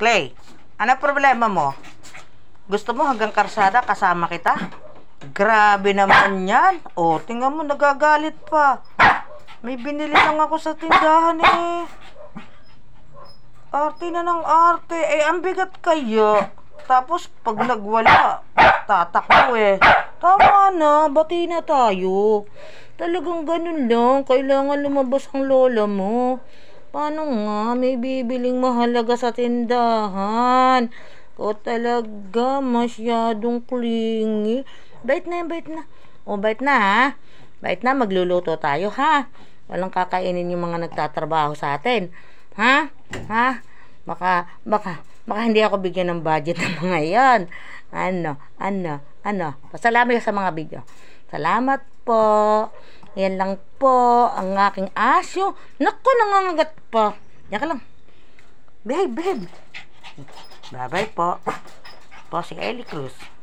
display. Ano problema mo? Gusto mo hanggang karsada kasama kita? Grabe naman yan. O, tingnan mo, nagagalit pa. May binili lang ako sa tindahan eh. Arte na ng arte. Eh, ang bigat kayo. Tapos, pag nagwala, tatakbo eh. Tama na, bati na tayo. Talagang ganun lang. Kailangan lumabas ang lola mo. Paano nga may bibiling mahalaga sa tindahan? O talaga, masyadong klingi. Bait na bait na. O, bait na ha. Bait na, magluluto tayo ha. Walang kakainin yung mga nagtatrabaho sa atin. Ha? Ha? Baka, baka, baka hindi ako bigyan ng budget ng mga yan. Ano, ano, ano. Pasalamat sa mga video. Salamat po. Yan lang po ang aking asyo. Naku, nangangagat pa. Yan ka lang. Babe, babe. Bye-bye po. Po si Ellie Cruz.